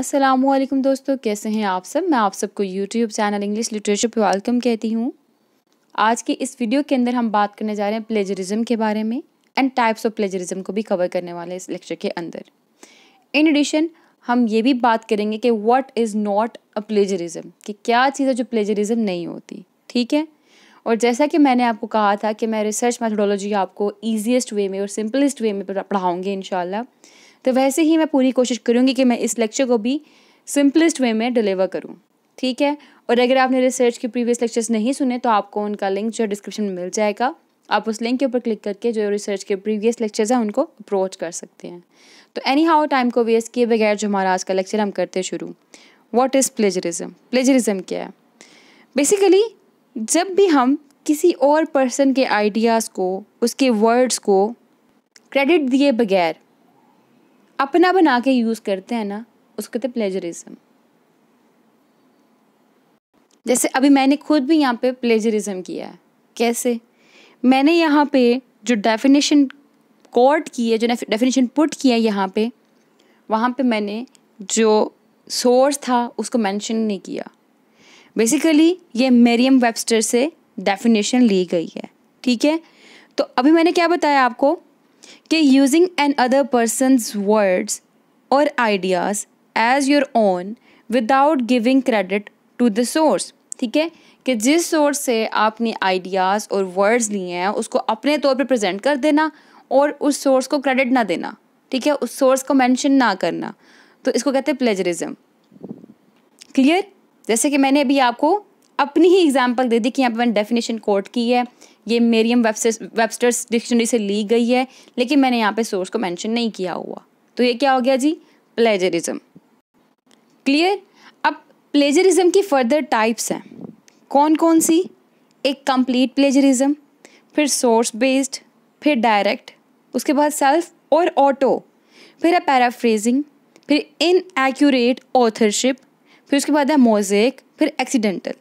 असलम दोस्तों कैसे हैं आप सब मैं आप सबको यूट्यूब चैनल इंग्लिश लिटरेचर पर वेलकम कहती हूँ आज की इस वीडियो के अंदर हम बात करने जा रहे हैं प्लेजरिज्म के बारे में एंड टाइप्स ऑफ प्लेजरिज्म को भी कवर करने वाले इस लेक्चर के अंदर इन एडिशन हम ये भी बात करेंगे कि what is not a plagiarism कि क्या चीज़ है जो प्लेजरिज्म नहीं होती ठीक है और जैसा कि मैंने आपको कहा था कि मैं रिसर्च मैथडोलॉजी आपको ईजिएस्ट वे में और सिंपलेस्ट वे में पढ़ाऊँगी इनशाला तो वैसे ही मैं पूरी कोशिश करूँगी कि मैं इस लेक्चर को भी सिंपलेस्ट वे में डिलीवर करूँ ठीक है और अगर आपने रिसर्च के प्रीवियस लेक्चर्स नहीं सुने तो आपको उनका लिंक जो डिस्क्रिप्शन में मिल जाएगा आप उस लिंक के ऊपर क्लिक करके जो रिसर्च के प्रीवियस लेक्चर्स हैं उनको अप्रोच कर सकते हैं तो एनी हाउ टाइम को वेस्ट किए बगैर जो हमारा आज का लेक्चर हम करते शुरू वॉट इज़ प्लेजरिज्म प्लेजरिज्म क्या है बेसिकली जब भी हम किसी और पर्सन के आइडियाज़ को उसके वर्ड्स को क्रेडिट दिए बगैर अपना बना के यूज़ करते हैं ना उसको कहते हैं प्लेजरिज्म जैसे अभी मैंने खुद भी यहाँ पे प्लेजरिज्म किया है कैसे मैंने यहाँ पे जो डेफिनेशन कोट की है जो डेफिनेशन पुट किया है यहाँ पे वहाँ पे मैंने जो सोर्स था उसको मेंशन नहीं किया बेसिकली ये मेरियम वेबस्टर से डेफिनेशन ली गई है ठीक है तो अभी मैंने क्या बताया आपको कि using another person's words और ideas as your own without giving credit to the source ठीक है कि जिस सोर्स से आपने आइडियाज़ और वर्ड्स लिए हैं उसको अपने तौर पे प्रेजेंट कर देना और उस सोर्स को क्रेडिट ना देना ठीक है उस सोर्स को मेंशन ना करना तो इसको कहते हैं प्लेजरिज्म क्लियर जैसे कि मैंने अभी आपको अपनी ही एग्जाम्पल दे दी कि यहाँ पर मैंने डेफिनेशन कोट की है ये मेरियम वेबस्टर्स डिक्शनरी से ली गई है लेकिन मैंने यहाँ पे सोर्स को मेंशन नहीं किया हुआ तो ये क्या हो गया जी प्लेजरिज्म क्लियर अब प्लेजरिज्म की फर्दर टाइप्स हैं कौन कौन सी एक कंप्लीट प्लेजरिज्म फिर सोर्स बेस्ड फिर डायरेक्ट उसके बाद सेल्फ और ऑटो फिर है पैराफ्रेजिंग फिर इनएक्यूरेट ऑथरशिप फिर उसके बाद है मोजेक फिर एक्सीडेंटल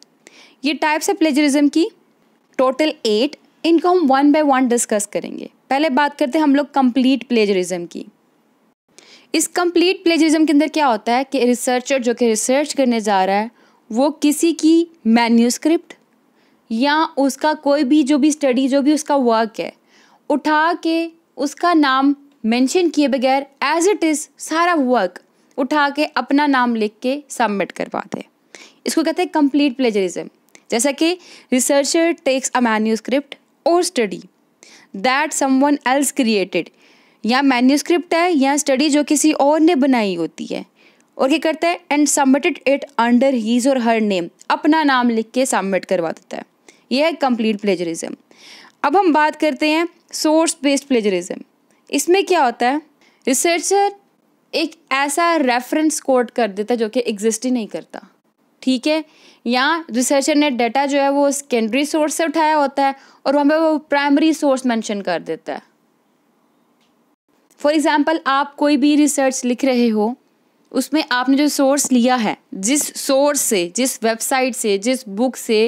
ये टाइप्स है प्लेजरिज्म की टोटल एट इनको हम वन बाय वन डिस्कस करेंगे पहले बात करते हैं हम लोग कंप्लीट प्लेजरिज्म की इस कंप्लीट प्लेजरिज्म के अंदर क्या होता है कि रिसर्चर जो कि रिसर्च करने जा रहा है वो किसी की मैन्यूस्क्रिप्ट या उसका कोई भी जो भी स्टडी जो भी उसका वर्क है उठा के उसका नाम मेंशन किए बगैर एज इट इज़ सारा वर्क उठा के अपना नाम लिख के सबमिट करवाते हैं इसको कहते हैं कंप्लीट प्लेजरिज्म जैसा कि रिसर्चर टेक्स अ मैन्यूस्क्रिप्ट और study that someone else created या मैन्यूस्क्रिप्ट है या स्टडी जो किसी और ने बनाई होती है और क्या करता है and submitted it under his or her name अपना नाम लिख के सबमिट करवा देता है यह है कंप्लीट प्लेजरिज्म अब हम बात करते हैं सोर्स बेस्ड प्लेजरिज्म इसमें क्या होता है रिसर्चर एक ऐसा रेफरेंस कोड कर देता है जो कि एग्जिस्ट ही नहीं करता ठीक है यहाँ रिसर्चर ने डाटा जो है वो सेकेंडरी सोर्स से उठाया होता है और पे वो प्राइमरी सोर्स मेंशन कर देता है फॉर एग्ज़ाम्पल आप कोई भी रिसर्च लिख रहे हो उसमें आपने जो सोर्स लिया है जिस सोर्स से जिस वेबसाइट से जिस बुक से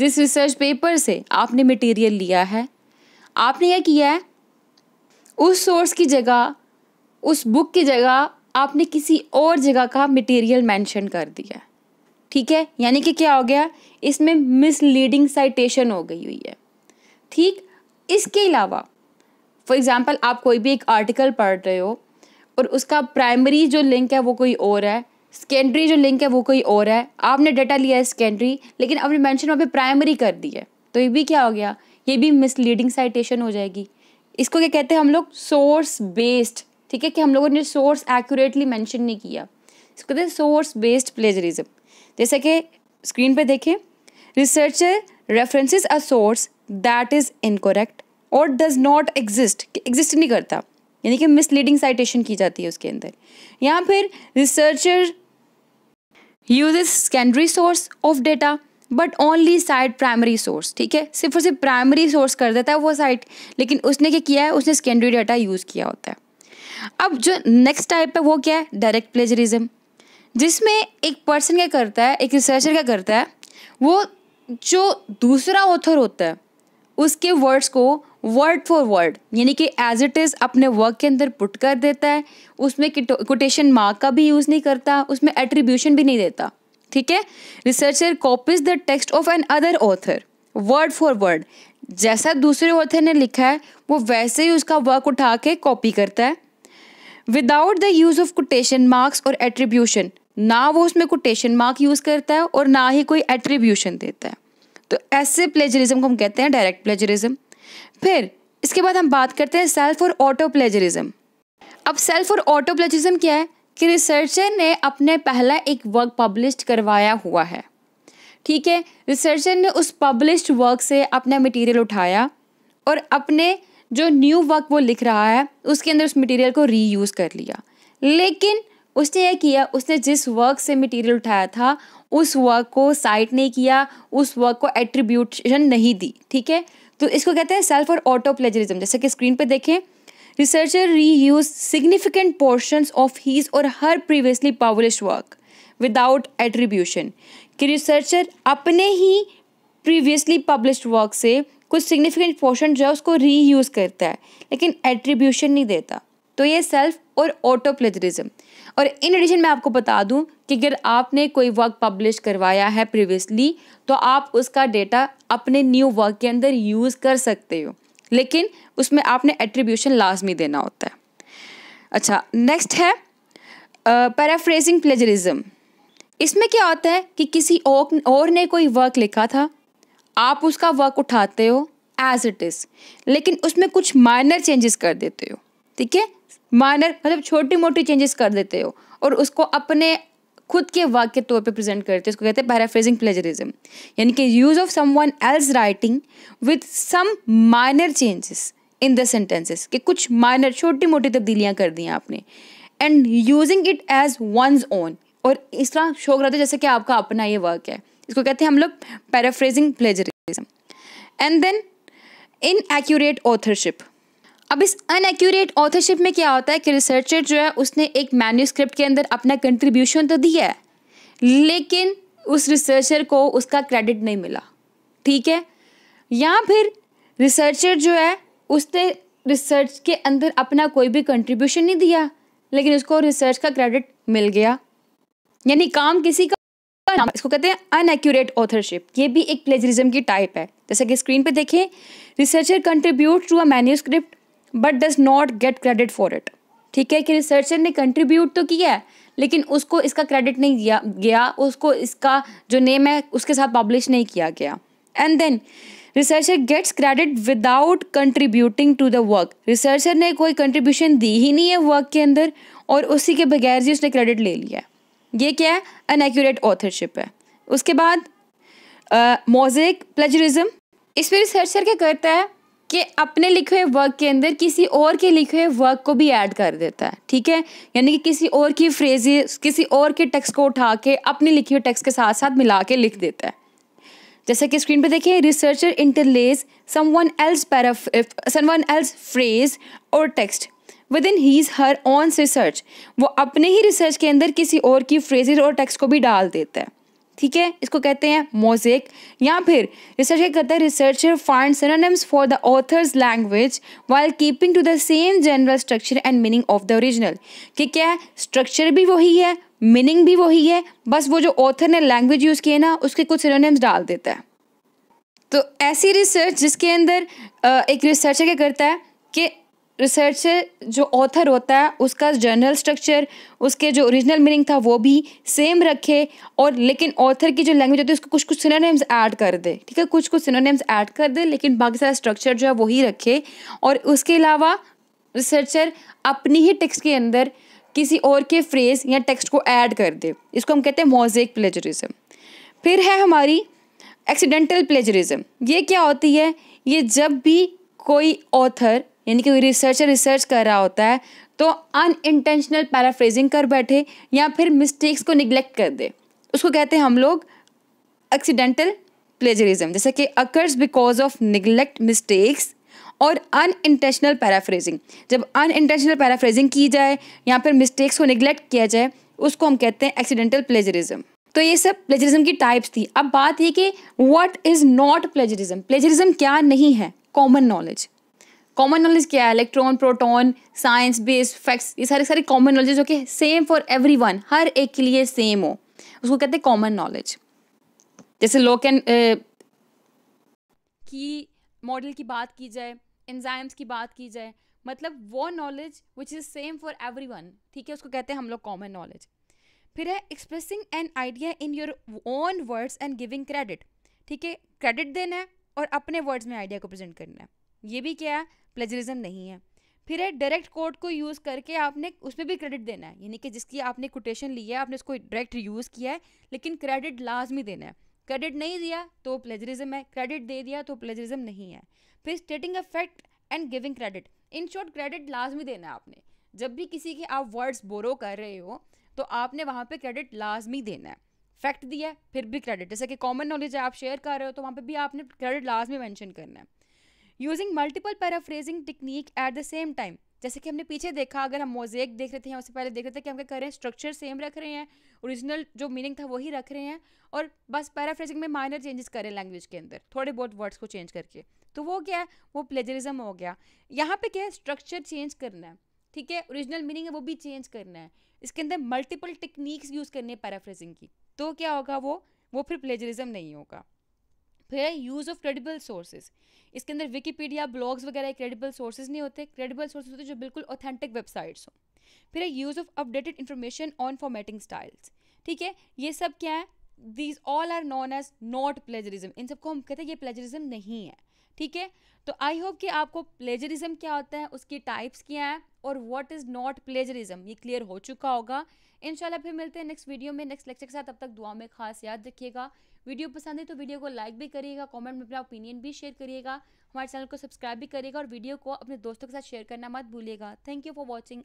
जिस रिसर्च पेपर से आपने मटेरियल लिया है आपने यह किया है उस सोर्स की जगह उस बुक की जगह आपने किसी और जगह का मटेरियल मेंशन कर दिया है ठीक है यानी कि क्या हो गया इसमें मिसलीडिंग साइटेशन हो गई हुई है ठीक इसके अलावा फॉर एग्ज़ाम्पल आप कोई भी एक आर्टिकल पढ़ रहे हो और उसका प्राइमरी जो लिंक है वो कोई और है सेकेंडरी जो लिंक है वो कोई और है आपने डाटा लिया है सेकेंडरी लेकिन आपने मैंशन वहाँ पर प्राइमरी कर दी है तो ये भी क्या हो गया ये भी मिसलीडिंग साइटेशन हो जाएगी इसको क्या कहते हैं हम लोग सोर्स बेस्ड ठीक है कि हम लोगों ने सोर्स एक्यूरेटली मेंशन नहीं किया इसको कहते हैं सोर्स बेस्ड प्लेजरिज्म जैसे कि स्क्रीन पे देखें researcher references a source that is incorrect or does not exist exist नहीं करता यानी कि मिसलीडिंग साइटेशन की जाती है उसके अंदर या फिर researcher use secondary source of data but only cite primary source ठीक है सिर्फ और सिर्फ प्राइमरी सोर्स कर देता है वो साइट लेकिन उसने क्या किया है उसने सेकेंडरी डाटा यूज़ किया होता है अब जो नेक्स्ट टाइप है वो क्या है डायरेक्ट प्लेजरिज्म जिसमें एक पर्सन क्या करता है एक रिसर्चर क्या करता है वो जो दूसरा ऑथर होता है उसके वर्ड्स को वर्ड फॉर वर्ड यानी कि एज इट इज़ अपने वर्क के अंदर पुट कर देता है उसमें कोटेशन मार्क का भी यूज़ नहीं करता उसमें एट्रीब्यूशन भी नहीं देता ठीक है researcher copies the text of another author word for word जैसा दूसरे ऑथर ने लिखा है वो वैसे ही उसका वर्क उठा के कॉपी करता है without the use of quotation marks और एट्रीब्यूशन ना वो उसमें कोटेशन मार्क यूज़ करता है और ना ही कोई एट्रीब्यूशन देता है तो ऐसे प्लेजरिज्म को हम कहते हैं डायरेक्ट प्लेजरिज्म फिर इसके बाद हम बात करते हैं सेल्फ और ऑटो प्लेजरिज्म अब सेल्फ और ऑटो प्लेजरिज्म क्या है कि रिसर्चर ने अपने पहला एक वर्क पब्लिश करवाया हुआ है ठीक है रिसर्चर ने उस पब्लिश वर्क से अपना मटेरियल उठाया और अपने जो न्यू वर्क वो लिख रहा है उसके अंदर उस मटेरियल को रीयूज़ कर लिया लेकिन उसने यह किया उसने जिस वर्क से मटेरियल उठाया था उस वर्क को साइट नहीं किया उस वर्क को एट्रीब्यूशन नहीं दी ठीक है तो इसको कहते हैं सेल्फ और ऑटो प्लेजरिज्म जैसे कि स्क्रीन पर देखें researcher reuse significant portion of his or her previously publish work without attribution कि रिसर्चर अपने ही प्रीवियसली पब्लिश वर्क से कुछ सिग्निफिकेंट पोर्शन जो है उसको री यूज़ करता है लेकिन एट्रीब्यूशन नहीं देता तो ये सेल्फ और ऑटो प्लेजरिज्म और इन एडिशन मैं आपको बता दूं कि अगर आपने कोई वर्क पब्लिश करवाया है प्रीवियसली तो आप उसका डेटा अपने न्यू वर्क के अंदर यूज़ कर सकते हो लेकिन उसमें आपने एट्रीब्यूशन लाजमी देना होता है अच्छा नेक्स्ट है पैराफ्रेजिंग प्लेजरिज्म इसमें क्या होता है कि किसी और ने कोई वर्क लिखा था आप उसका वर्क उठाते हो एज इट इज़ लेकिन उसमें कुछ माइनर चेंजेस कर देते हो ठीक है माइनर मतलब छोटी मोटी चेंजेस कर देते हो और उसको अपने खुद के वर्क के तौर पे प्रेजेंट करते हैं उसको कहते हैं पैराफ्रेजिंग प्लेजरिज्म यानी कि use of someone else writing with some minor changes in the sentences कि कुछ माइनर छोटी मोटी तब्दीलियाँ कर दी हैं आपने and using it as one's own और इस तरह शौक रहता है जैसे कि आपका अपना ये वर्क है इसको कहते हैं हम लोग paraphrasing plagiarism and then inaccurate authorship अब इस अनएक्यूरेट ऑथरशिप में क्या होता है कि रिसर्चर जो है उसने एक मैन्यूस्क्रिप्ट के अंदर अपना कंट्रीब्यूशन तो दिया है लेकिन उस रिसर्चर को उसका क्रेडिट नहीं मिला ठीक है या फिर रिसर्चर जो है उसने रिसर्च के अंदर अपना कोई भी कंट्रीब्यूशन नहीं दिया लेकिन उसको रिसर्च का क्रेडिट मिल गया यानी काम किसी का नाम इसको कहते हैं अनएक्यूरेट ऑथरशिप ये भी एक प्लेजरिज्म की टाइप है जैसे कि स्क्रीन पे देखें researcher contribute to a manuscript but does not get credit for it ठीक है कि रिसर्चर ने कंट्रीब्यूट तो किया है लेकिन उसको इसका क्रेडिट नहीं दिया गया उसको इसका जो नेम है उसके साथ पब्लिश नहीं किया गया and then researcher gets credit without contributing to the work researcher ने कोई कंट्रीब्यूशन दी ही नहीं है वर्क के अंदर और उसी के बगैर ही उसने क्रेडिट ले लिया है ये क्या है अनएक्यूरेट ऑथरशिप है उसके बाद मोजिक प्लेजरिज्म इस पर रिसर्चर क्या करता है कि अपने लिखे हुए वर्क के अंदर किसी और के लिखे हुए वर्क को भी ऐड कर देता है ठीक है यानी कि किसी और की फ्रेजेस किसी और के टेक्स्ट को उठा के अपने लिखे हुए टेक्स्ट के साथ साथ मिला के लिख देता है जैसे कि स्क्रीन पर देखिए researcher interlaces someone else paraph someone else phrase or text within his her own research वो अपने ही रिसर्च के अंदर किसी और की फ्रेजेज और टेक्स्ट को भी डाल देता है ठीक है इसको कहते हैं मोजेक या फिर क्या करता है researcher find synonyms for the author's language while keeping to the same general structure and meaning of the original कि क्या है स्ट्रक्चर भी वही है मीनिंग भी वही है बस वो जो ऑथर ने लैंग्वेज यूज़ किए ना उसके कुछ सिनोनिम्स डाल देता है तो ऐसी रिसर्च जिसके अंदर एक रिसर्चर क्या करता है कि रिसर्च से जो ऑथर होता है उसका जर्नल स्ट्रक्चर उसके जो ओरिजिनल मीनिंग था वो भी सेम रखे और लेकिन ऑथर की जो लैंग्वेज होती है उसको कुछ कुछ सिनोनिम्स ऐड कर दे ठीक है कुछ कुछ सिनोनिम्स ऐड कर दे लेकिन बाकी सारा स्ट्रक्चर जो है वही रखे और उसके अलावा रिसर्चर अपनी ही टेक्स्ट के अंदर किसी और के फ्रेज या टेक्स्ट को ऐड कर दे इसको हम कहते हैं मोजेक प्लेजरिज्म फिर है हमारी एक्सीडेंटल प्लेजरिज्म ये क्या होती है ये जब भी कोई ऑथर यानी कि रिसर्चर रिसर्च कर रहा होता है तो अनइंटेंशनल पैराफ्रेजिंग कर बैठे या फिर मिस्टेक्स को निग्लेक्ट कर दे उसको कहते हैं हम लोग एक्सीडेंटल प्लेजरिज्म जैसे कि occurs because of neglect mistakes or unintentional paraphrasing जब अनइंटेंशनल पैराफ्रेजिंग की जाए या फिर मिस्टेक्स को निगलेक्ट किया जाए उसको हम कहते हैं एक्सीडेंटल प्लेजरिज्म तो ये सब प्लेजरिज्म की टाइप्स थी अब बात ये कि what is not plagiarism plagiarism क्या नहीं है कॉमन नॉलेज कॉमन नॉलेज क्या है electron proton science base facts ये सारे सारे कॉमन नॉलेज जो कि सेम फॉर एवरी वन हर एक के लिए सेम हो उसको कहते हैं कॉमन नॉलेज जैसे लो कैन की मॉडल की बात की जाए एंजाइम्स की बात की जाए मतलब वो knowledge which is same for everyone ठीक है उसको कहते हैं हम लोग कॉमन नॉलेज फिर है expressing an idea in your own words and giving credit ठीक है क्रेडिट देना है और अपने वर्ड्स में आइडिया को प्रेजेंट करना है ये भी क्या है प्लेजरिज्म नहीं है फिर है डायरेक्ट कोड को यूज़ करके आपने उसमें भी क्रेडिट देना है यानी कि जिसकी आपने कोटेशन ली है आपने उसको डायरेक्ट यूज़ किया है लेकिन क्रेडिट लाजमी देना है क्रेडिट नहीं दिया तो प्लेजरिज्म है क्रेडिट दे दिया तो प्लेजरिज्म नहीं है फिर stating a fact and giving credit in short credit लाजमी देना है आपने जब भी किसी के आप वर्ड्स बोरो कर रहे हो तो आपने वहाँ पर क्रेडिट लाजमी देना है फैक्ट दिया है फिर भी क्रेडिट जैसे कि कॉमन नॉलेज आप शेयर कर रहे हो तो वहाँ पर भी आपने क्रेडिट लाजमी मैंशन करना है using multiple paraphrasing technique at the same time जैसे कि हमने पीछे देखा अगर हम मोजेक देख रहे थे या उससे पहले देख रहे थे कि हम क्या कर रहे हैं स्ट्रक्चर सेम रख रहे हैं ओरिजिनल जो मीनिंग था वही रख रहे हैं और बस पैराफ्रेजिंग में माइनर चेंजेस कर रहे हैं लैंग्वेज के अंदर थोड़े बहुत वर्ड्स को चेंज करके तो वो क्या है वो प्लेजरिज्म हो गया यहाँ पे क्या है स्ट्रक्चर चेंज करना है ठीक है ओरिजिनल मीनिंग है वो भी चेंज करना है इसके अंदर मल्टीपल टेक्निक्स यूज़ करनी है पैराफ्रेजिंग की तो क्या होगा वो वो फिर प्लेजरिज्म नहीं होगा फिर है यूज़ ऑफ क्रेडिबल सोर्सेज इसके अंदर विकीपीडिया ब्लॉग्स वगैरह क्रेडिबल सोर्सेज नहीं होते क्रेडिबल सोर्सेज होते जो बिल्कुल ऑथेंटिक वेबसाइट्स हों फिर है use of updated information on formatting styles ठीक है ये सब क्या है these all are known as not plagiarism इन सबको हम कहते हैं ये प्लेजरिज्म नहीं है ठीक है तो आई होप कि आपको प्लेजरिज्म क्या होता है उसकी टाइप्स क्या हैं और व्हाट इज़ नॉट प्लेजरिज्म ये क्लियर हो चुका होगा इंशाल्लाह फिर मिलते हैं नेक्स्ट वीडियो में नेक्स्ट लेक्चर के साथ अब तक दुआ में खास याद रखिएगा वीडियो पसंद है तो वीडियो को लाइक भी करिएगा कॉमेंट में अपना ओपिनियन भी शेयर करिएगा हमारे चैनल को सब्सक्राइब भी करिएगा और वीडियो को अपने दोस्तों के साथ शेयर करना मत भूलिएगा थैंक यू फॉर वॉचिंग